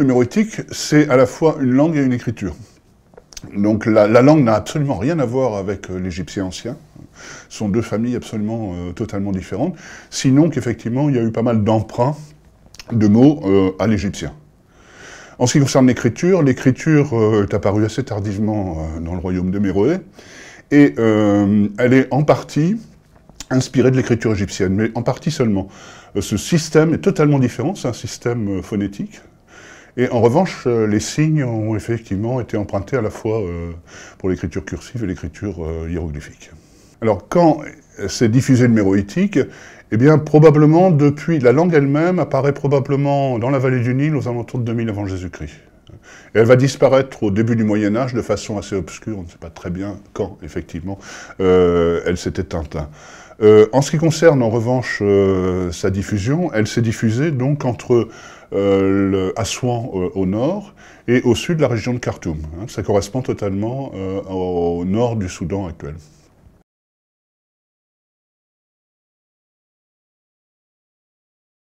numérotique, c'est à la fois une langue et une écriture. Donc la, langue n'a absolument rien à voir avec euh, l'égyptien ancien. Ce sont deux familles absolument euh, totalement différentes. Sinon qu'effectivement, il y a eu pas mal d'emprunts de mots euh, à l'égyptien. En ce qui concerne l'écriture, l'écriture est apparue assez tardivement dans le royaume de Méroé, et elle est en partie inspirée de l'écriture égyptienne, mais en partie seulement. ce système est totalement différent, c'est un système phonétique, et en revanche, euh, les signes ont effectivement été empruntés à la fois euh, pour l'écriture cursive et l'écriture euh, hiéroglyphique. Alors quand s'est diffusé le méroïtique, eh bien probablement depuis, la langue elle-même apparaît probablement dans la vallée du Nil aux alentours de 2000 avant Jésus-Christ. elle va disparaître au début du Moyen Âge de façon assez obscure, on ne sait pas très bien quand effectivement elle s'est éteinte. en ce qui concerne en revanche sa diffusion, elle s'est diffusée donc entre euh, le, Aswan au nord, et au sud la région de Khartoum. Hein. ça correspond totalement euh, au nord du Soudan actuel.